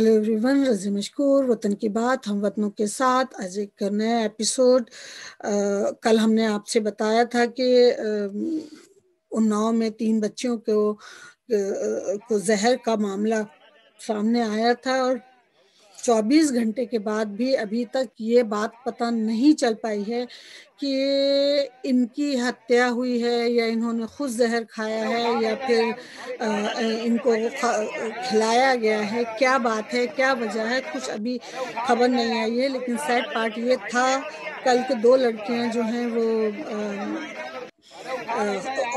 hello everyone रजी मशकूर वतन की बात हम वतनों के साथ आज एक नया एपिसोड आ, कल हमने आपसे बताया था कि उन्नाव में तीन बच्चियों को को जहर का मामला सामने आया था और 24 घंटे के बाद भी अभी तक ये बात पता नहीं चल पाई है कि इनकी हत्या हुई है या इन्होंने खुद जहर खाया है या फिर इनको खिलाया गया है क्या बात है क्या वजह है कुछ अभी खबर नहीं आई है लेकिन सैड पार्ट ये था कल के दो लड़कियां जो हैं वो आ,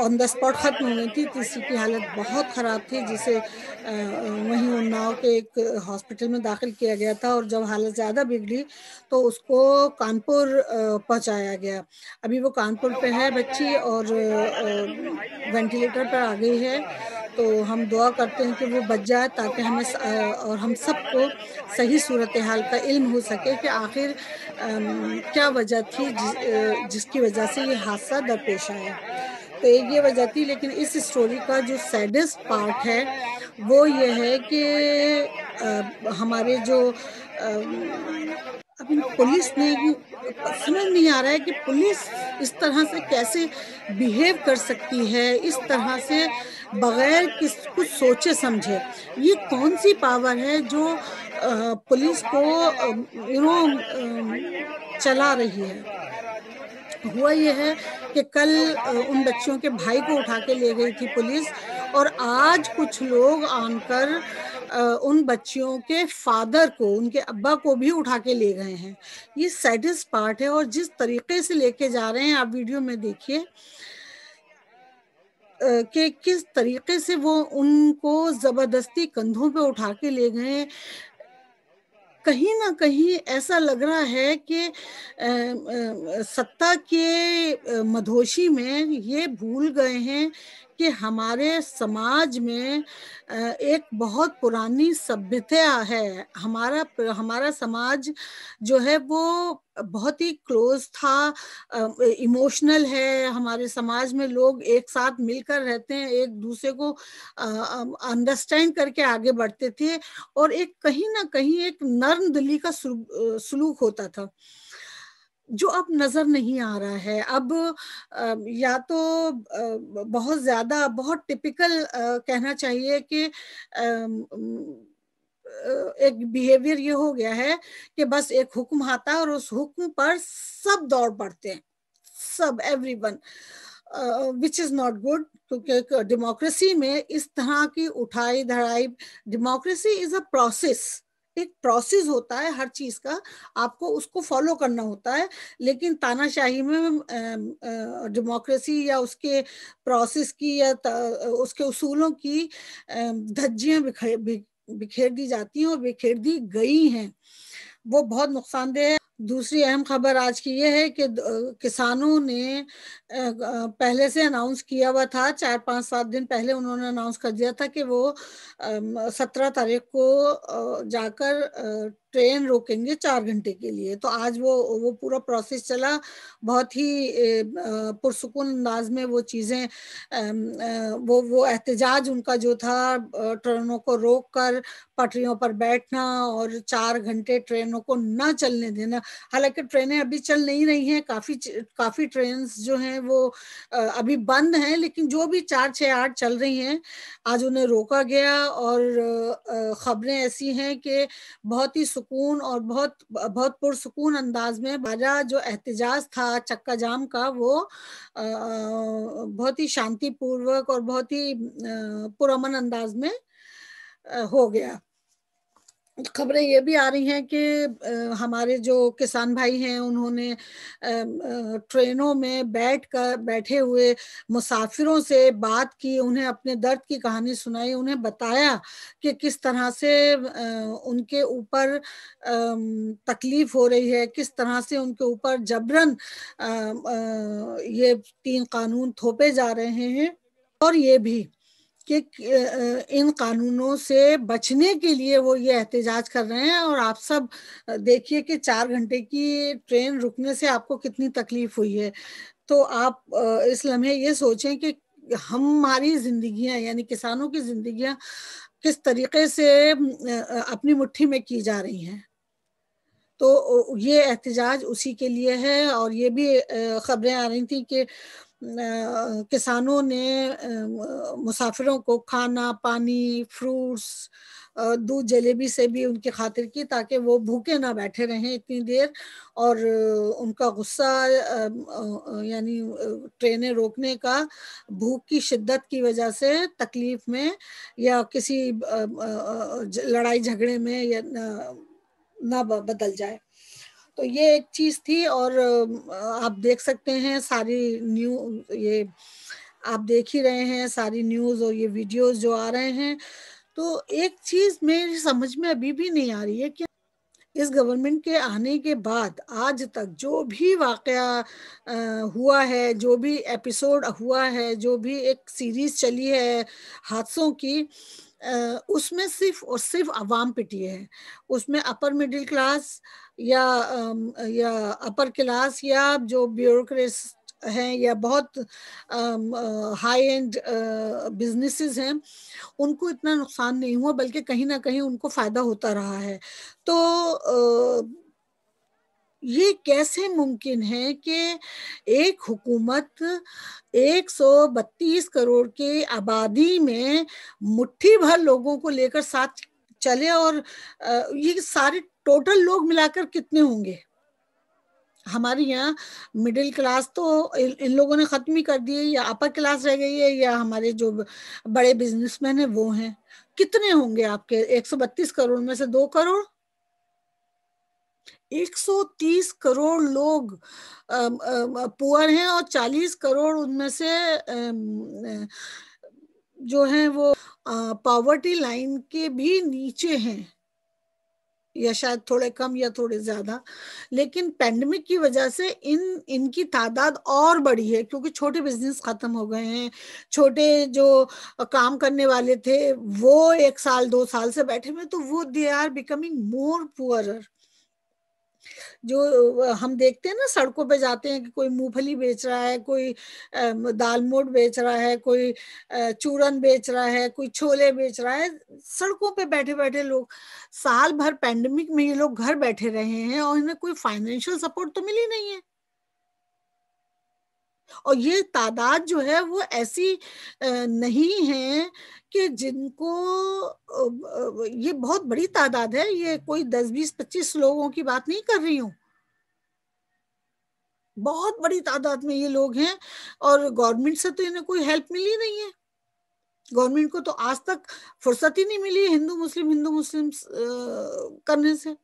ऑन द स्पॉट ख़त्म हुई थी किसी की हालत बहुत ख़राब थी जिसे वहीं उन्नाव के एक हॉस्पिटल में दाखिल किया गया था और जब हालत ज़्यादा बिगड़ी तो उसको कानपुर पहुंचाया गया अभी वो कानपुर पे है बच्ची और वेंटिलेटर पर आ गई है तो हम दुआ करते हैं कि वो बच जाए ताकि हमें और हम सबको सही सूरत हाल का इल्म हो सके कि आखिर क्या वजह थी जिस, जिसकी वजह से ये हादसा दरपेश आया तो एक ये वजह थी लेकिन इस स्टोरी का जो सैडेस्ट पार्ट है वो ये है कि हमारे जो अभी पुलिस ने समझ नहीं आ रहा है कि पुलिस इस तरह से कैसे बिहेव कर सकती है इस तरह से बगैर किस कुछ सोचे समझे ये कौन सी पावर है जो पुलिस को यू नो चला रही है हुआ यह है कि कल उन बच्चों के भाई को उठा के ले गई थी पुलिस और आज कुछ लोग आकर उन बच्चियों के फादर को उनके अब्बा को भी उठा के ले गए हैं ये सैडिस्ट पार्ट है और जिस तरीके से लेके जा रहे हैं आप वीडियो में देखिए कि किस तरीके से वो उनको जबरदस्ती कंधों पे उठा के ले गए कहीं ना कहीं ऐसा लग रहा है कि सत्ता के मधोशी में ये भूल गए हैं कि हमारे समाज में एक बहुत पुरानी सभ्यता है हमारा हमारा समाज जो है वो बहुत ही क्लोज था इमोशनल है हमारे समाज में लोग एक साथ मिलकर रहते हैं एक दूसरे को अंडरस्टैंड करके आगे बढ़ते थे और एक कहीं ना कहीं एक नर्म दिली का सलूक होता था जो अब नजर नहीं आ रहा है अब या तो बहुत ज्यादा बहुत टिपिकल कहना चाहिए कि एक बिहेवियर ये हो गया है कि बस एक हुक्म आता है और उस हुक्म पर सब दौड़ पड़ते हैं सब everyone which is not good क्योंकि डेमोक्रेसी में इस तरह की उठाई धड़ाई डेमोक्रेसी इज अ प्रोसेस एक प्रोसेस होता है हर चीज का आपको उसको फॉलो करना होता है लेकिन तानाशाही में डेमोक्रेसी या उसके प्रोसेस की या उसके उसूलों की धज्जियां बिखेर बिखेर दी जाती हैं और बिखेर दी गई हैं वो बहुत नुकसानदेह है दूसरी अहम खबर आज की ये है कि किसानों ने पहले से अनाउंस किया हुआ था चार पांच सात दिन पहले उन्होंने अनाउंस कर दिया था कि वो सत्रह तारीख को जाकर ट्रेन रोकेंगे चार घंटे के लिए तो आज वो वो पूरा प्रोसेस चला बहुत ही पुरसकून अंदाज में वो चीज़ें वो वो एहतजाज उनका जो था ट्रेनों को रोक कर पटरियों पर बैठना और चार घंटे ट्रेनों को ना चलने देना हालांकि ट्रेनें अभी चल नहीं रही हैं काफी काफी ट्रेन जो हैं वो अभी बंद हैं लेकिन जो भी चार छः आठ चल रही हैं आज उन्हें रोका गया और खबरें ऐसी हैं कि बहुत ही सुकून और बहुत बहुत पुरसकून अंदाज में बाजा जो एहतजाज था चक्का जाम का वो बहुत ही शांतिपूर्वक और बहुत ही पुरमन अंदाज में हो गया खबरें ये भी आ रही हैं कि हमारे जो किसान भाई हैं उन्होंने ट्रेनों में बैठ कर बैठे हुए मुसाफिरों से बात की उन्हें अपने दर्द की कहानी सुनाई उन्हें बताया कि किस तरह से उनके ऊपर तकलीफ हो रही है किस तरह से उनके ऊपर जबरन ये तीन कानून थोपे जा रहे हैं और ये भी कि इन कानूनों से बचने के लिए वो ये एहतजाज कर रहे हैं और आप सब देखिए कि चार घंटे की ट्रेन रुकने से आपको कितनी तकलीफ हुई है तो आप इस लम्हे ये सोचें कि हमारी जिंदगियां यानी किसानों की जिंदगियां किस तरीके से अपनी मुट्ठी में की जा रही हैं तो ये एहतजाज उसी के लिए है और ये भी खबरें आ रही थी कि किसानों ने मुसाफिरों को खाना पानी फ्रूट्स दूध जलेबी से भी उनकी खातिर की ताकि वो भूखे ना बैठे रहें इतनी देर और उनका गुस्सा यानी ट्रेनें रोकने का भूख की शिद्दत की वजह से तकलीफ़ में या किसी लड़ाई झगड़े में या ना बदल जाए तो ये एक चीज थी और आप देख सकते हैं सारी न्यू ये आप देख ही रहे हैं सारी न्यूज और ये वीडियोस जो आ रहे हैं तो एक चीज मेरी समझ में अभी भी नहीं आ रही है कि इस गवर्नमेंट के आने के बाद आज तक जो भी वाक़ हुआ है जो भी एपिसोड हुआ है जो भी एक सीरीज चली है हादसों की उसमें सिर्फ और सिर्फ आवाम पिटी है उसमें अपर मिडिल क्लास या या अपर क्लास या जो ब्यूरोक्रेस हैं या बहुत हाई एंड बिजनेसेस हैं उनको इतना नुकसान नहीं हुआ बल्कि कहीं ना कहीं उनको फ़ायदा होता रहा है तो आ, ये कैसे मुमकिन है कि एक हुकूमत 132 करोड़ के आबादी में मुट्ठी भर लोगों को लेकर साथ चले और ये सारे टोटल लोग मिलाकर कितने होंगे हमारे यहाँ मिडिल क्लास तो इन लोगों ने ख़त्म ही कर दिए या अपर क्लास रह गई है या हमारे जो बड़े बिजनेसमैन हैं वो हैं कितने होंगे आपके 132 करोड़ में से दो करोड़ 130 करोड़ लोग पुअर हैं और 40 करोड़ उनमें से जो हैं वो पावर्टी लाइन के भी नीचे हैं या शायद थोड़े कम या थोड़े ज्यादा लेकिन पेंडेमिक की वजह से इन इनकी तादाद और बढ़ी है क्योंकि छोटे बिजनेस खत्म हो गए हैं छोटे जो काम करने वाले थे वो एक साल दो साल से बैठे हुए तो वो they are becoming more poor जो हम देखते हैं ना सड़कों पे जाते हैं कि कोई मूंगफली बेच रहा है कोई दाल मोट बेच रहा है कोई चूरन बेच रहा है कोई छोले बेच रहा है सड़कों पे बैठे बैठे लोग साल भर पैंडमिक में ये लोग घर बैठे रहे हैं और इन्हें कोई फाइनेंशियल सपोर्ट तो मिली नहीं है और ये तादाद जो है वो ऐसी नहीं है कि जिनको ये बहुत बड़ी तादाद है ये कोई दस बीस पच्चीस लोगों की बात नहीं कर रही हूँ बहुत बड़ी तादाद में ये लोग हैं और गवर्नमेंट से तो इन्हें कोई हेल्प मिली नहीं है गवर्नमेंट को तो आज तक फुर्सत ही नहीं मिली हिंदू मुस्लिम हिंदू मुस्लिम करने से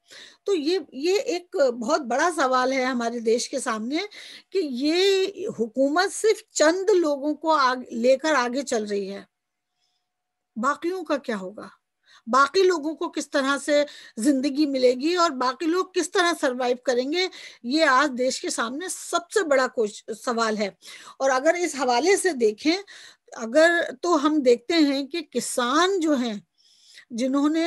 तो ये ये एक बहुत बड़ा सवाल है हमारे देश के सामने कि ये हुकूमत सिर्फ चंद लोगों को आग, लेकर आगे चल रही है बाकियों का क्या होगा बाकी लोगों को किस तरह से जिंदगी मिलेगी और बाकी लोग किस तरह सरवाइव करेंगे ये आज देश के सामने सबसे बड़ा सवाल है और अगर इस हवाले से देखें अगर तो हम देखते हैं कि किसान जो हैं जिन्होंने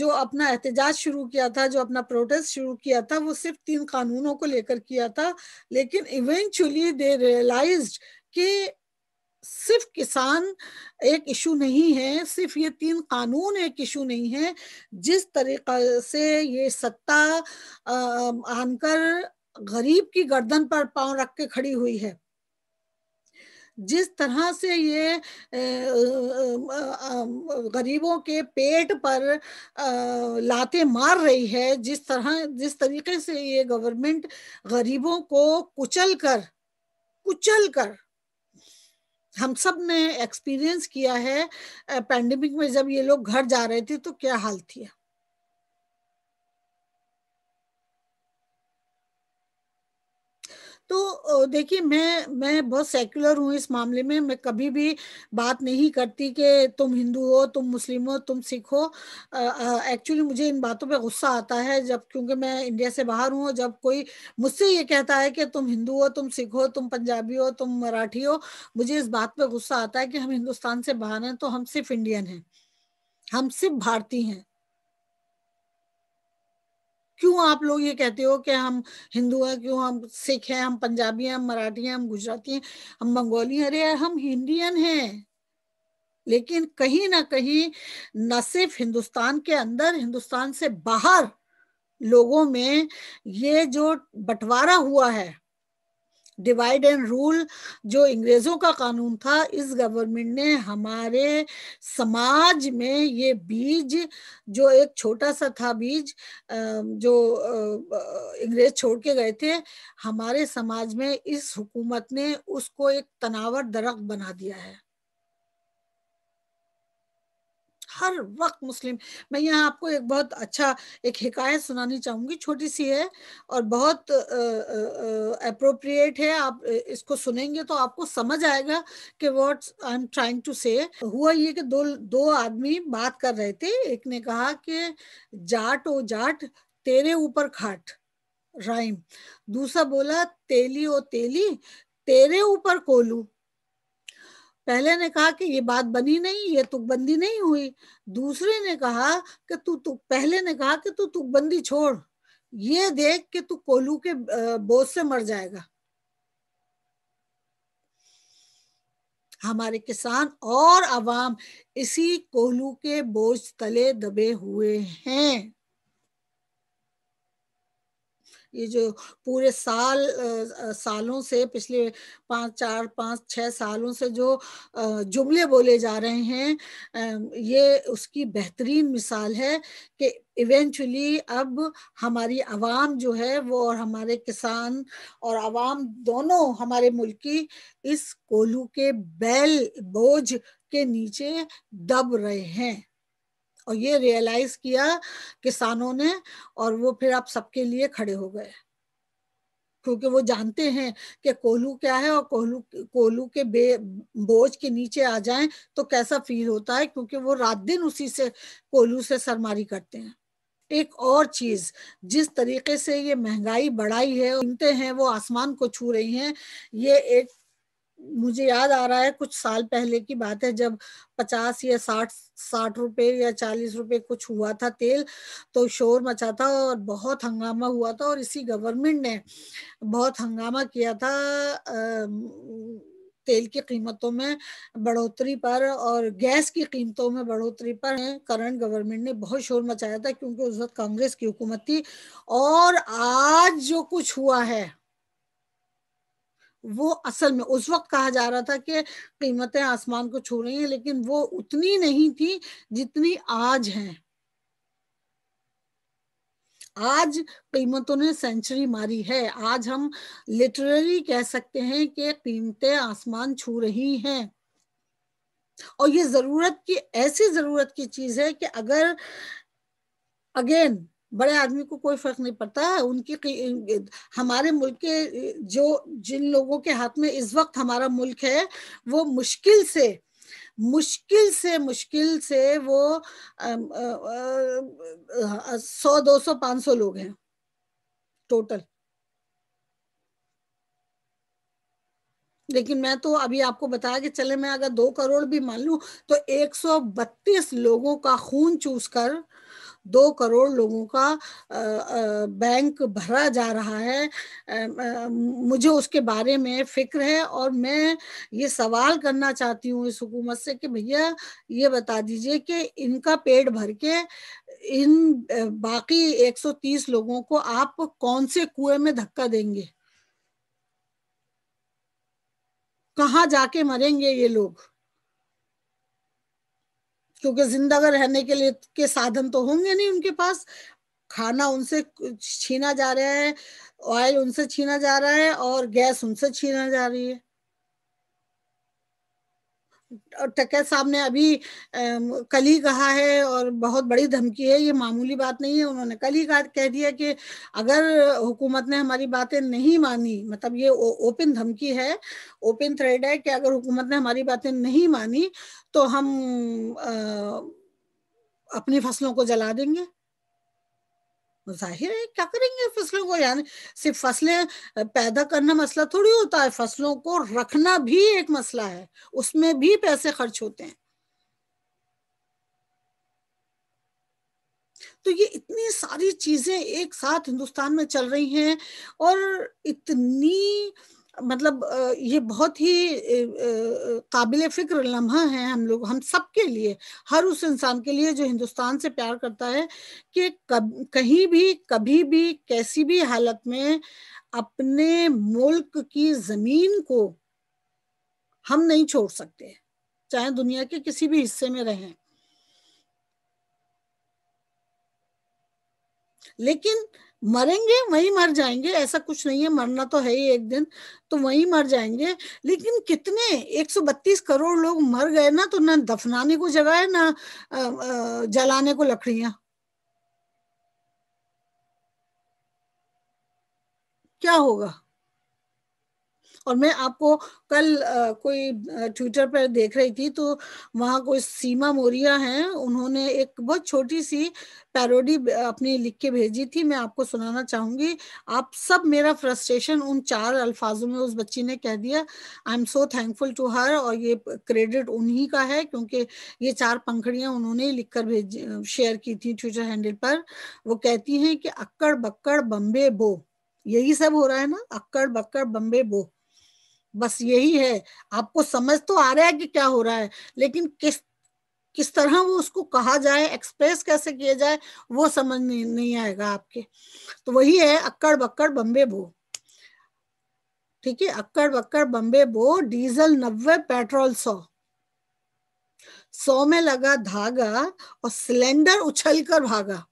जो अपना एहतजाज शुरू किया था जो अपना प्रोटेस्ट शुरू किया था वो सिर्फ तीन कानूनों को लेकर किया था लेकिन इवेंचुअली दे रियलाइज कि सिर्फ किसान एक इशू नहीं है सिर्फ ये तीन कानून एक इशू नहीं है जिस तरीका से ये सत्ता आनकर गरीब की गर्दन पर पांव रख के खड़ी हुई है जिस तरह से ये गरीबों के पेट पर लाते मार रही है जिस तरह जिस तरीके से ये गवर्नमेंट गरीबों को कुचल कर कुचल कर हम सब ने एक्सपीरियंस किया है पैंडेमिक में जब ये लोग घर जा रहे थे तो क्या हाल थी तो देखिए मैं मैं बहुत सेक्युलर हूँ इस मामले में मैं कभी भी बात नहीं करती कि तुम हिंदू हो तुम मुस्लिम हो तुम सिख हो एक्चुअली मुझे इन बातों पे गुस्सा आता है जब क्योंकि मैं इंडिया से बाहर हूँ जब कोई मुझसे ये कहता है कि तुम हिंदू हो तुम सिख हो तुम पंजाबी हो तुम मराठी हो मुझे इस बात पर गुस्सा आता है कि हम हिंदुस्तान से बाहर हैं तो हम सिर्फ इंडियन हैं हम सिर्फ भारतीय हैं क्यों आप लोग ये कहते हो कि हम हिंदू हैं क्यों हम सिख हैं हम पंजाबी हैं हम मराठी हैं हम गुजराती हैं हम बंगाली हैं अरे हम इंडियन हैं लेकिन कहीं ना कहीं न सिर्फ हिंदुस्तान के अंदर हिंदुस्तान से बाहर लोगों में ये जो बंटवारा हुआ है डिवाइड एंड रूल जो अंग्रेजों का कानून था इस गवर्नमेंट ने हमारे समाज में ये बीज जो एक छोटा सा था बीज जो अंग्रेज छोड़ के गए थे हमारे समाज में इस हुकूमत ने उसको एक तनावर दरख्त बना दिया है हर वक्त मुस्लिम मैं यहाँ आपको एक बहुत अच्छा एक हिकायत सुनानी चाहूंगी छोटी सी है और बहुत अप्रोप्रिएट है आप इसको सुनेंगे तो आपको समझ आएगा कि what I am trying to say हुआ ये कि दो दो आदमी बात कर रहे थे एक ने कहा कि जाट ओ जाट तेरे ऊपर खाट राइम दूसरा बोला तेली ओ तेली तेरे ऊपर कोलू पहले ने कहा कि ये बात बनी नहीं ये तुकबंदी नहीं हुई दूसरे ने कहा कि तू तु, पहले ने कहा कि तू तुकबंदी छोड़ ये देख कि तू कोलू के बोझ से मर जाएगा हमारे किसान और आवाम इसी कोहलू के बोझ तले दबे हुए हैं ये जो पूरे साल आ, सालों से पिछले पाँच चार पाँच छः सालों से जो जुमले बोले जा रहे हैं ये उसकी बेहतरीन मिसाल है कि इवेंचुअली अब हमारी आवाम जो है वो और हमारे किसान और आवाम दोनों हमारे मुल्क की इस कोलू के बैल बोझ के नीचे दब रहे हैं और ये रियलाइज किया किसानों ने और वो फिर आप सबके लिए खड़े हो गए क्योंकि वो जानते हैं कि कोहलू क्या है और कोहलू कोहलू के बे बोझ के नीचे आ जाएं तो कैसा फील होता है क्योंकि वो रात दिन उसी से कोहलू से सरमारी करते हैं एक और चीज जिस तरीके से ये महंगाई बढ़ाई है सुनते हैं वो आसमान को छू रही है ये एक मुझे याद आ रहा है कुछ साल पहले की बात है जब पचास या साठ साठ रुपए या चालीस रुपए कुछ हुआ था तेल तो शोर मचा था और बहुत हंगामा हुआ था और इसी गवर्नमेंट ने बहुत हंगामा किया था आ, तेल की कीमतों में बढ़ोतरी पर और गैस की कीमतों में बढ़ोतरी पर करंट गवर्नमेंट ने बहुत शोर मचाया था क्योंकि उस वक्त कांग्रेस की हुकूमत थी और आज जो कुछ हुआ है वो असल में उस वक्त कहा जा रहा था कि कीमतें आसमान को छू रही हैं लेकिन वो उतनी नहीं थी जितनी आज हैं आज कीमतों ने सेंचुरी मारी है आज हम लिटरली कह सकते हैं कि कीमतें आसमान छू रही हैं और ये जरूरत की ऐसी जरूरत की चीज है कि अगर अगेन बड़े आदमी को कोई फर्क नहीं पड़ता उनकी हमारे मुल्क के जो जिन लोगों के हाथ में इस वक्त हमारा मुल्क है वो मुश्किल से मुश्किल से मुश्किल से वो सौ दो सौ पाँच सौ लोग हैं टोटल लेकिन मैं तो अभी आपको बताया कि चले मैं अगर दो करोड़ भी मान लू तो एक सौ बत्तीस लोगों का खून चूस कर दो करोड़ लोगों का बैंक भरा जा रहा है मुझे उसके बारे में फिक्र है और मैं ये सवाल करना चाहती हूँ इस हुकूमत से कि भैया ये बता दीजिए कि इनका पेट भर के इन बाकी 130 लोगों को आप कौन से कुएं में धक्का देंगे कहाँ जाके मरेंगे ये लोग क्योंकि जिंदा रहने के लिए के साधन तो होंगे नहीं उनके पास खाना उनसे छीना जा रहा है ऑयल उनसे छीना जा रहा है और गैस उनसे छीना जा रही है टकर साहब ने अभी कल ही कहा है और बहुत बड़ी धमकी है ये मामूली बात नहीं है उन्होंने कल ही कह दिया कि अगर हुकूमत ने हमारी बातें नहीं मानी मतलब ये ओपन धमकी है ओपन थ्रेड है कि अगर हुकूमत ने हमारी बातें नहीं मानी तो हम आ, अपनी फसलों को जला देंगे जाहिर है क्या करेंगे फसलों को यानी सिर्फ फसलें पैदा करना मसला थोड़ी होता है फसलों को रखना भी एक मसला है उसमें भी पैसे खर्च होते हैं तो ये इतनी सारी चीजें एक साथ हिंदुस्तान में चल रही हैं और इतनी मतलब ये बहुत ही काबिल फिक्र लम्हा है हम लोग हम सब के लिए हर उस इंसान के लिए जो हिंदुस्तान से प्यार करता है कि कब कहीं भी कभी भी कैसी भी हालत में अपने मुल्क की जमीन को हम नहीं छोड़ सकते चाहे दुनिया के किसी भी हिस्से में रहें लेकिन मरेंगे वही मर जाएंगे ऐसा कुछ नहीं है मरना तो है ही एक दिन तो वही मर जाएंगे लेकिन कितने 132 करोड़ लोग मर गए ना तो ना दफनाने को जगह है ना जलाने को लकड़िया क्या होगा और मैं आपको कल आ, कोई ट्विटर पर देख रही थी तो वहाँ कोई सीमा मोरिया हैं उन्होंने एक बहुत छोटी सी पैरोडी अपनी लिख के भेजी थी मैं आपको सुनाना चाहूंगी आप सब मेरा फ्रस्ट्रेशन उन चार अल्फाजों में उस बच्ची ने कह दिया I am so thankful to her और ये क्रेडिट उन्हीं का है क्योंकि ये चार पंखड़ियां उन्होंने लिख कर भेज शेयर की थी ट्विटर हैंडल पर वो कहती हैं कि अक्कड़ बक्कड़ बम्बे बो यही सब हो रहा है ना अक्कड़ बक्कड़ बम्बे बो बस यही है आपको समझ तो आ रहा है कि क्या हो रहा है लेकिन किस किस तरह वो उसको कहा जाए एक्सप्रेस कैसे किया जाए वो समझ नहीं, नहीं आएगा आपके तो वही है अक्कड़ बक्कड़ बम्बे भो ठीक है अक्कड़ बक्कड़ बम्बे बो डीजल नब्बे पेट्रोल सौ सौ में लगा धागा और सिलेंडर उछल कर भागा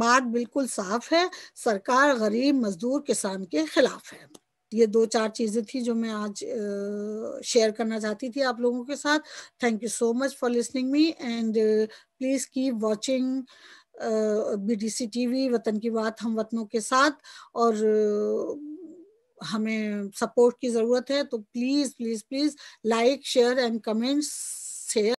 बात बिल्कुल साफ है सरकार गरीब मजदूर किसान के खिलाफ है ये दो चार चीज़ें थी जो मैं आज शेयर करना चाहती थी आप लोगों के साथ thank you so much for listening me and please keep watching B D C T V वतन की बात हम वतनों के साथ और uh, हमें सपोर्ट की ज़रूरत है तो please please please like share and comments share